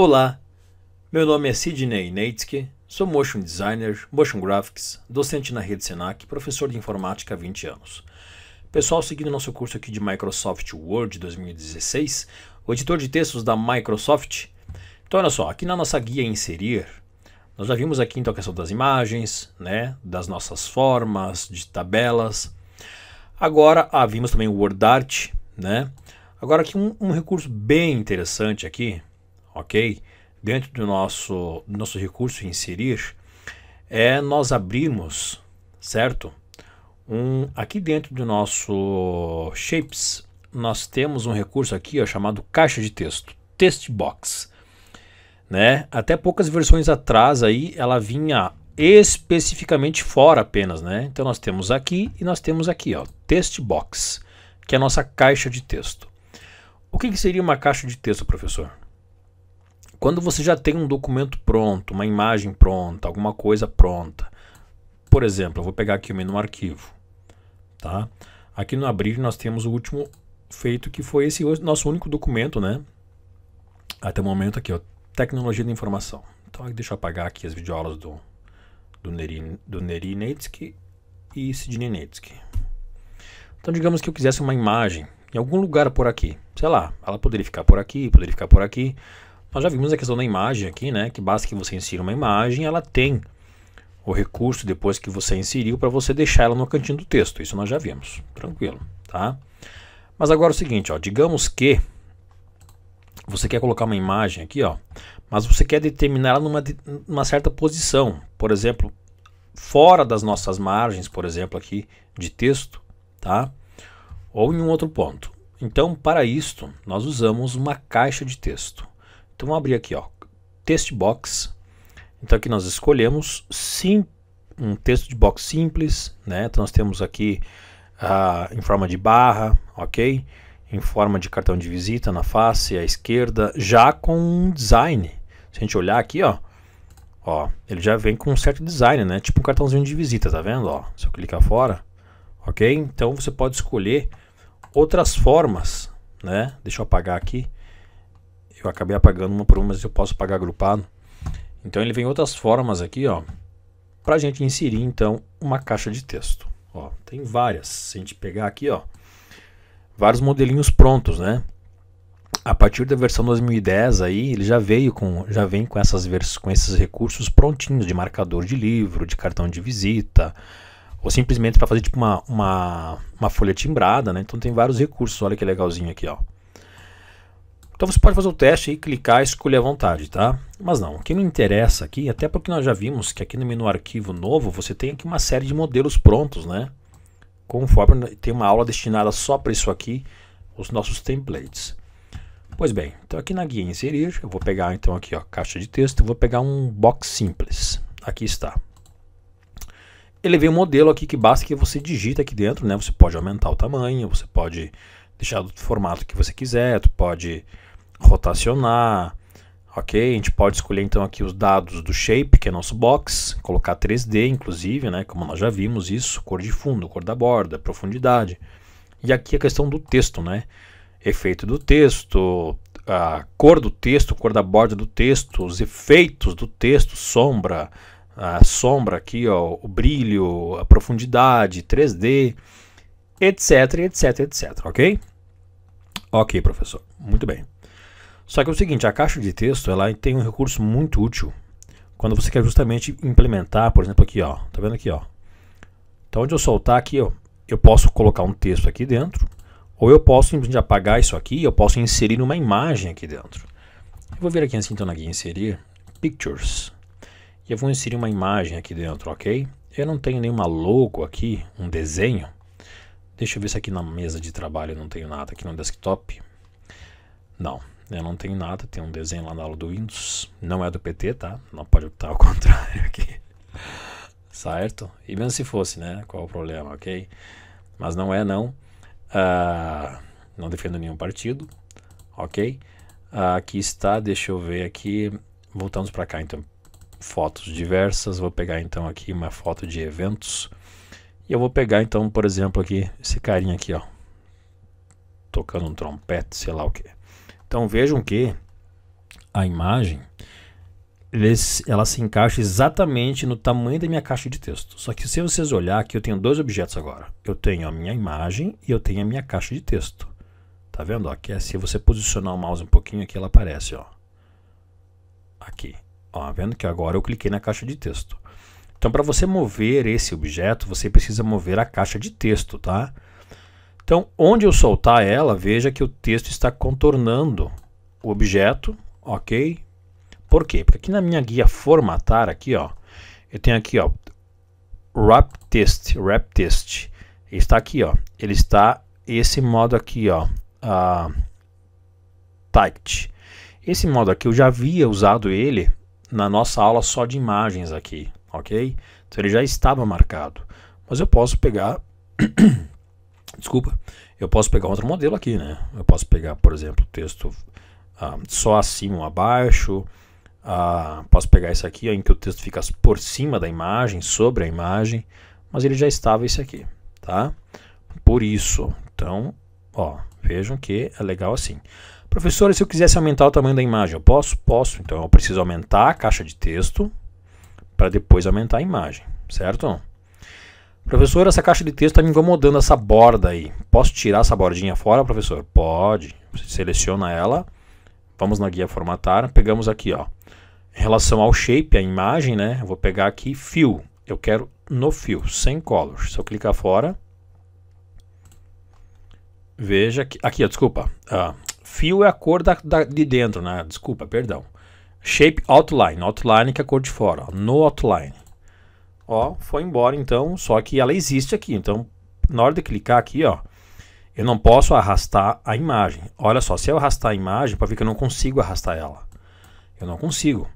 Olá, meu nome é Sidney Neitzke, sou motion designer, motion graphics, docente na rede Senac, professor de informática há 20 anos. Pessoal, seguindo nosso curso aqui de Microsoft Word 2016, o editor de textos da Microsoft. Então, olha só, aqui na nossa guia inserir, nós já vimos aqui então a questão das imagens, né, das nossas formas, de tabelas. Agora, ah, vimos também o WordArt, né? Agora aqui um, um recurso bem interessante aqui, ok? Dentro do nosso, do nosso recurso inserir, é nós abrimos, certo? Um, aqui dentro do nosso Shapes, nós temos um recurso aqui ó, chamado caixa de texto, text box. Né? Até poucas versões atrás aí ela vinha especificamente fora apenas, né? Então nós temos aqui e nós temos aqui, ó, text box, que é a nossa caixa de texto. O que, que seria uma caixa de texto, professor? Quando você já tem um documento pronto, uma imagem pronta, alguma coisa pronta. Por exemplo, eu vou pegar aqui o menu arquivo. Tá? Aqui no abrir nós temos o último feito que foi esse nosso único documento, né? Até o momento aqui, ó, tecnologia da informação. Então deixa eu apagar aqui as videoaulas do, do, Neri, do Neri Netsky e Sidney Netsky. Então digamos que eu quisesse uma imagem em algum lugar por aqui. Sei lá, ela poderia ficar por aqui, poderia ficar por aqui. Nós já vimos a questão da imagem aqui, né? Que basta que você insira uma imagem, ela tem o recurso depois que você inseriu para você deixar ela no cantinho do texto. Isso nós já vimos, tranquilo, tá? Mas agora é o seguinte, ó, digamos que você quer colocar uma imagem aqui, ó, mas você quer determinar ela numa, numa certa posição, por exemplo, fora das nossas margens, por exemplo, aqui de texto, tá? Ou em um outro ponto. Então, para isto, nós usamos uma caixa de texto. Então vamos abrir aqui, ó, text box. Então aqui nós escolhemos sim, um texto de box simples, né? Então nós temos aqui ah, em forma de barra, ok? Em forma de cartão de visita na face à esquerda, já com um design. Se a gente olhar aqui, ó, ó, ele já vem com um certo design, né? Tipo um cartãozinho de visita, tá vendo? Ó, se eu clicar fora, ok? Então você pode escolher outras formas, né? Deixa eu apagar aqui eu acabei apagando uma por uma, mas eu posso pagar agrupado. Então ele vem outras formas aqui, ó, para a gente inserir então uma caixa de texto. Ó, tem várias. Se a gente pegar aqui, ó, vários modelinhos prontos, né? A partir da versão 2010 aí, ele já veio com, já vem com essas vers com esses recursos prontinhos de marcador de livro, de cartão de visita, ou simplesmente para fazer tipo uma, uma, uma folha timbrada, né? Então tem vários recursos. Olha que legalzinho aqui, ó. Então você pode fazer o teste e clicar e escolher à vontade, tá? Mas não, o que me interessa aqui, até porque nós já vimos que aqui no menu arquivo novo, você tem aqui uma série de modelos prontos, né? Conforme tem uma aula destinada só para isso aqui, os nossos templates. Pois bem, então aqui na guia inserir, eu vou pegar então aqui ó, caixa de texto, vou pegar um box simples. Aqui está. Ele vem um modelo aqui que basta que você digita aqui dentro, né? Você pode aumentar o tamanho, você pode deixar do formato que você quiser, tu pode rotacionar, ok? A gente pode escolher então aqui os dados do shape, que é nosso box, colocar 3D inclusive, né? Como nós já vimos isso, cor de fundo, cor da borda, profundidade. E aqui a questão do texto, né? Efeito do texto, a cor do texto, cor da borda do texto, os efeitos do texto, sombra, a sombra aqui, ó, o brilho, a profundidade, 3D, etc, etc, etc, ok? Ok, professor. Muito bem. Só que é o seguinte, a caixa de texto ela tem um recurso muito útil quando você quer justamente implementar, por exemplo, aqui, ó, tá vendo aqui, ó. Então, onde eu soltar aqui, ó, eu posso colocar um texto aqui dentro, ou eu posso simplesmente apagar isso aqui, eu posso inserir uma imagem aqui dentro. Eu vou vir aqui assim, então, na guia inserir pictures. E eu vou inserir uma imagem aqui dentro, ok? Eu não tenho nenhuma logo aqui, um desenho. Deixa eu ver se aqui na mesa de trabalho eu não tenho nada, aqui no desktop. Não, eu não tenho nada, tem um desenho lá na aula do Windows. Não é do PT, tá? Não pode optar ao contrário aqui. certo? E mesmo se fosse, né? Qual o problema, ok? Mas não é, não. Uh, não defendo nenhum partido, ok? Uh, aqui está, deixa eu ver aqui. Voltamos para cá, então. Fotos diversas. Vou pegar, então, aqui uma foto de eventos. E eu vou pegar, então, por exemplo, aqui, esse carinha aqui, ó. Tocando um trompete, sei lá o que. Então vejam que a imagem ela se encaixa exatamente no tamanho da minha caixa de texto. Só que se vocês olhar aqui, eu tenho dois objetos agora. Eu tenho a minha imagem e eu tenho a minha caixa de texto. Tá vendo? Aqui, é, se você posicionar o mouse um pouquinho, aqui ela aparece. Ó. Aqui. Ó, tá vendo que agora eu cliquei na caixa de texto. Então, para você mover esse objeto, você precisa mover a caixa de texto, tá? Então, onde eu soltar ela, veja que o texto está contornando o objeto, ok? Por quê? Porque aqui na minha guia formatar, aqui, ó, eu tenho aqui, ó, wrap text, wrap text. Ele está aqui, ó, ele está esse modo aqui, ó, uh, tight. Esse modo aqui eu já havia usado ele na nossa aula só de imagens aqui, ok? Então ele já estava marcado. Mas eu posso pegar Desculpa, eu posso pegar outro modelo aqui, né? Eu posso pegar, por exemplo, texto ah, só acima ou abaixo. Ah, posso pegar esse aqui, em que o texto fica por cima da imagem, sobre a imagem, mas ele já estava esse aqui, tá? Por isso, então, ó, vejam que é legal assim. Professor, se eu quisesse aumentar o tamanho da imagem, eu posso? Posso. Então, eu preciso aumentar a caixa de texto para depois aumentar a imagem, certo? Professor, essa caixa de texto está me incomodando essa borda aí. Posso tirar essa bordinha fora, professor? Pode. Você seleciona ela. Vamos na guia formatar. Pegamos aqui, ó. Em relação ao shape, a imagem, né? Eu vou pegar aqui fio Eu quero no fio sem color. Se eu clicar fora, veja que aqui, ó, desculpa. Ah, é a cor da, da, de dentro, né? Desculpa, perdão. Shape outline, outline que é a cor de fora. Ó. No outline. Ó, foi embora então, só que ela existe aqui. Então, na hora de clicar aqui, ó, eu não posso arrastar a imagem. Olha só, se eu arrastar a imagem, para ver que eu não consigo arrastar ela. Eu não consigo,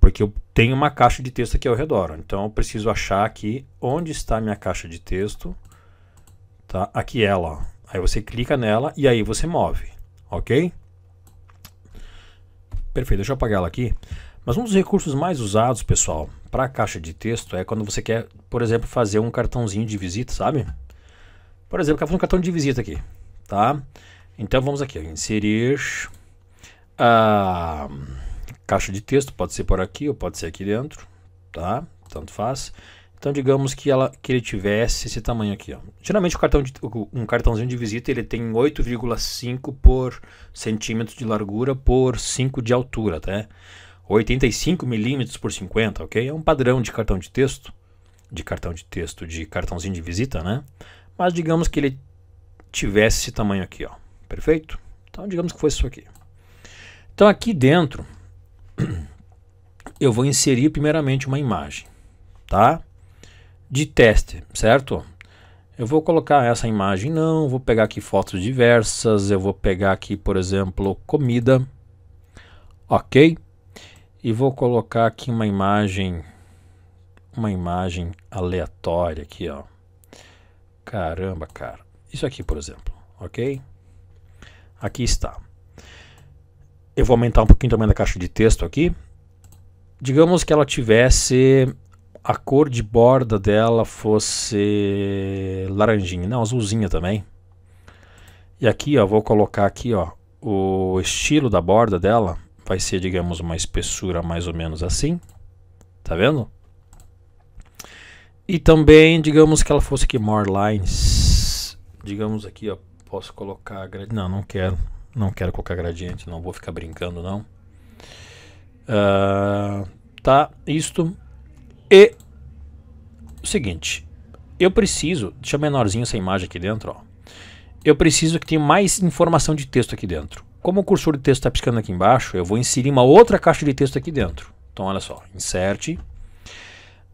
porque eu tenho uma caixa de texto aqui ao redor. Então, eu preciso achar aqui onde está a minha caixa de texto. Tá? Aqui ela, ó. Aí você clica nela e aí você move, ok? Perfeito, deixa eu apagar ela aqui. Mas um dos recursos mais usados, pessoal, para a caixa de texto é quando você quer, por exemplo, fazer um cartãozinho de visita, sabe? Por exemplo, eu quero um cartão de visita aqui, tá? Então vamos aqui, ó, inserir a ah, caixa de texto, pode ser por aqui ou pode ser aqui dentro, tá? Tanto faz. Então digamos que, ela, que ele tivesse esse tamanho aqui. Ó. Geralmente cartão de, um cartãozinho de visita ele tem 8,5 por centímetro de largura por 5 de altura, tá? 85 milímetros por 50, ok? É um padrão de cartão de texto, de cartão de texto, de cartãozinho de visita, né? Mas digamos que ele tivesse esse tamanho aqui, ó. Perfeito? Então digamos que fosse isso aqui. Então aqui dentro eu vou inserir primeiramente uma imagem, tá? De teste, certo? Eu vou colocar essa imagem não, vou pegar aqui fotos diversas, eu vou pegar aqui, por exemplo, comida. OK? e vou colocar aqui uma imagem uma imagem aleatória aqui, ó. Caramba, cara. Isso aqui, por exemplo, ok? Aqui está. Eu vou aumentar um pouquinho também da caixa de texto aqui. Digamos que ela tivesse a cor de borda dela fosse laranjinha, não, azulzinha também. E aqui, ó, vou colocar aqui, ó, o estilo da borda dela vai ser, digamos, uma espessura mais ou menos assim. Tá vendo? E também, digamos que ela fosse aqui, more lines. Digamos aqui, ó, posso colocar... Gradi... Não, não quero. Não quero colocar gradiente, não vou ficar brincando, não. Uh, tá, isto. E o seguinte, eu preciso... Deixa menorzinho essa imagem aqui dentro, ó. Eu preciso que tenha mais informação de texto aqui dentro. Como o cursor de texto está piscando aqui embaixo, eu vou inserir uma outra caixa de texto aqui dentro. Então, olha só, insert,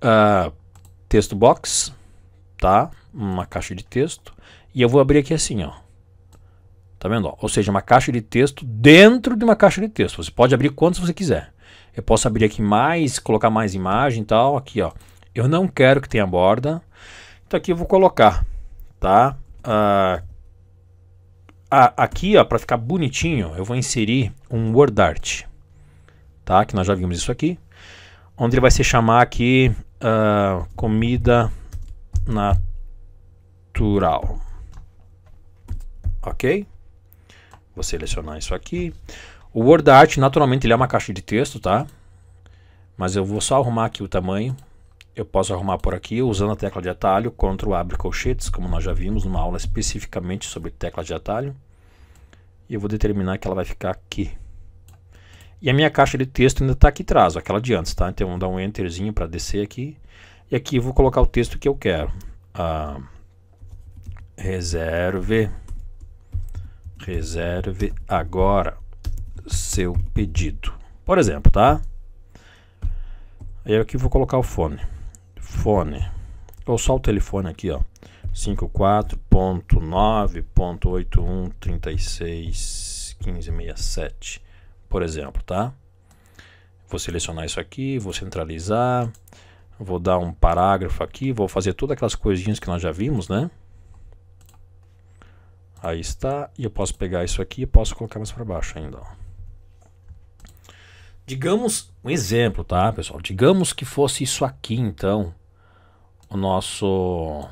uh, texto box, tá? Uma caixa de texto. E eu vou abrir aqui assim, ó. Tá vendo? Ou seja, uma caixa de texto dentro de uma caixa de texto. Você pode abrir quantos você quiser. Eu posso abrir aqui mais, colocar mais imagem e tal. Aqui, ó. Eu não quero que tenha borda. Então aqui eu vou colocar, tá? Uh, a, aqui, ó, para ficar bonitinho, eu vou inserir um WordArt, tá? Que nós já vimos isso aqui, onde ele vai se chamar aqui uh, comida natural, ok? Vou selecionar isso aqui. O WordArt, naturalmente, ele é uma caixa de texto, tá? Mas eu vou só arrumar aqui o tamanho eu posso arrumar por aqui usando a tecla de atalho CTRL abre colchetes, como nós já vimos numa aula especificamente sobre tecla de atalho. E eu vou determinar que ela vai ficar aqui. E a minha caixa de texto ainda está aqui atrás, aquela de antes, tá? Então eu vou dar um enterzinho para descer aqui. E aqui eu vou colocar o texto que eu quero. Ah, reserve, reserve agora seu pedido. Por exemplo, tá? Aí aqui eu vou colocar o fone telefone. Ou só o telefone aqui, ó. 54.9.81361567, por exemplo, tá? Vou selecionar isso aqui, vou centralizar, vou dar um parágrafo aqui, vou fazer todas aquelas coisinhas que nós já vimos, né? Aí está, e eu posso pegar isso aqui e posso colocar mais para baixo ainda, ó. Digamos, um exemplo, tá, pessoal? Digamos que fosse isso aqui, então o nosso.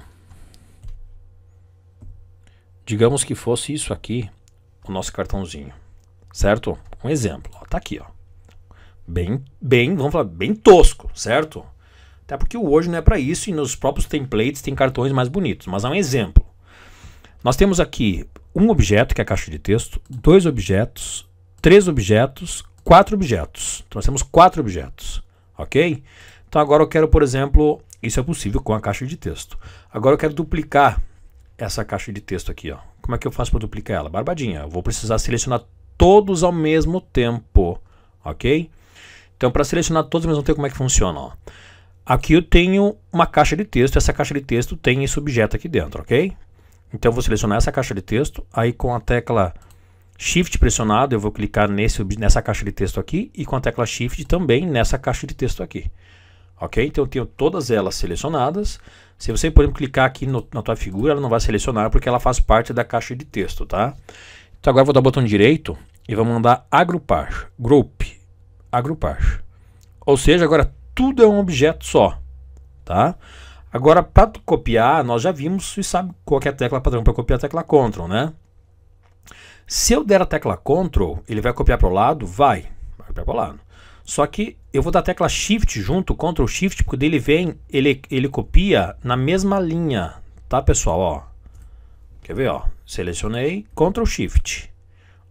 Digamos que fosse isso aqui, o nosso cartãozinho, certo? Um exemplo, ó, tá aqui, ó. Bem, bem, vamos falar, bem tosco, certo? Até porque o hoje não é para isso e nos próprios templates tem cartões mais bonitos, mas é um exemplo. Nós temos aqui um objeto, que é a caixa de texto, dois objetos, três objetos, quatro objetos. Então nós temos quatro objetos, ok? Então agora eu quero, por exemplo, isso é possível com a caixa de texto. Agora eu quero duplicar essa caixa de texto aqui. Ó. Como é que eu faço para duplicar ela? Barbadinha. Eu vou precisar selecionar todos ao mesmo tempo. Ok? Então, para selecionar todos ao mesmo tempo, como é que funciona? Ó? Aqui eu tenho uma caixa de texto. Essa caixa de texto tem esse objeto aqui dentro, ok? Então, eu vou selecionar essa caixa de texto. Aí, com a tecla Shift pressionado, eu vou clicar nesse, nessa caixa de texto aqui. E com a tecla Shift também nessa caixa de texto aqui ok? Então eu tenho todas elas selecionadas. Se você, por exemplo, clicar aqui no, na tua figura, ela não vai selecionar porque ela faz parte da caixa de texto, tá? Então agora eu vou dar o botão direito e vou mandar agrupar, group, agrupar. Ou seja, agora tudo é um objeto só, tá? Agora para copiar, nós já vimos e sabe qual é a tecla padrão para copiar a tecla Ctrl, né? Se eu der a tecla Ctrl, ele vai copiar para o lado? Vai, vai copiar para o lado. Só que eu vou dar a tecla Shift junto, Ctrl Shift, porque dele vem, ele, ele copia na mesma linha, tá pessoal, ó. Quer ver, ó, selecionei, Ctrl Shift.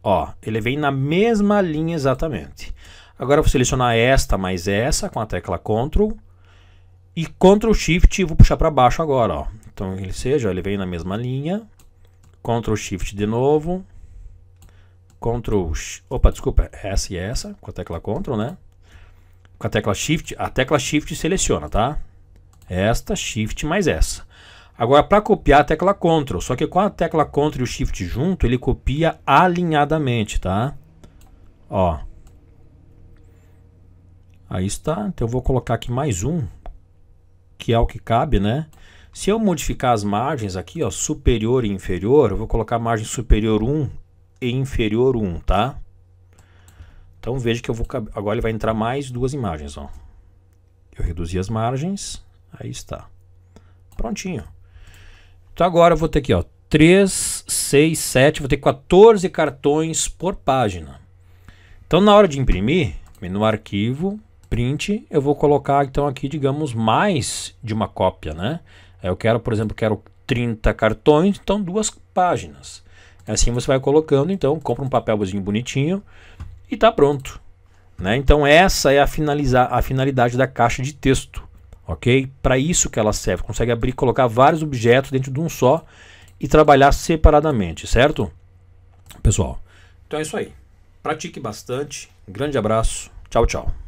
Ó, ele vem na mesma linha exatamente. Agora eu vou selecionar esta mais essa com a tecla Ctrl e Ctrl Shift vou puxar para baixo agora, ó. Então ele seja, ele vem na mesma linha. Ctrl Shift de novo. Ctrl, opa, desculpa, é essa e é essa, com a tecla Ctrl, né? Com a tecla Shift, a tecla Shift seleciona, tá? Esta, Shift mais essa. Agora, para copiar a tecla Ctrl, só que com a tecla Ctrl e o Shift junto, ele copia alinhadamente, tá? Ó. Aí está, então eu vou colocar aqui mais um, que é o que cabe, né? Se eu modificar as margens aqui, ó, superior e inferior, eu vou colocar a margem superior 1 e inferior 1, tá? Então veja que eu vou agora ele vai entrar mais duas imagens, ó. Eu reduzi as margens, aí está. Prontinho. Então agora eu vou ter aqui, ó, 3, 6, 7, vou ter 14 cartões por página. Então na hora de imprimir, no arquivo, print, eu vou colocar então aqui, digamos, mais de uma cópia, né? Eu quero, por exemplo, quero 30 cartões, então duas páginas. Assim você vai colocando, então compra um papelzinho bonitinho e tá pronto. Né? Então essa é a, finalizar, a finalidade da caixa de texto, ok? Para isso que ela serve, consegue abrir e colocar vários objetos dentro de um só e trabalhar separadamente, certo? Pessoal, então é isso aí. Pratique bastante. Grande abraço. Tchau, tchau.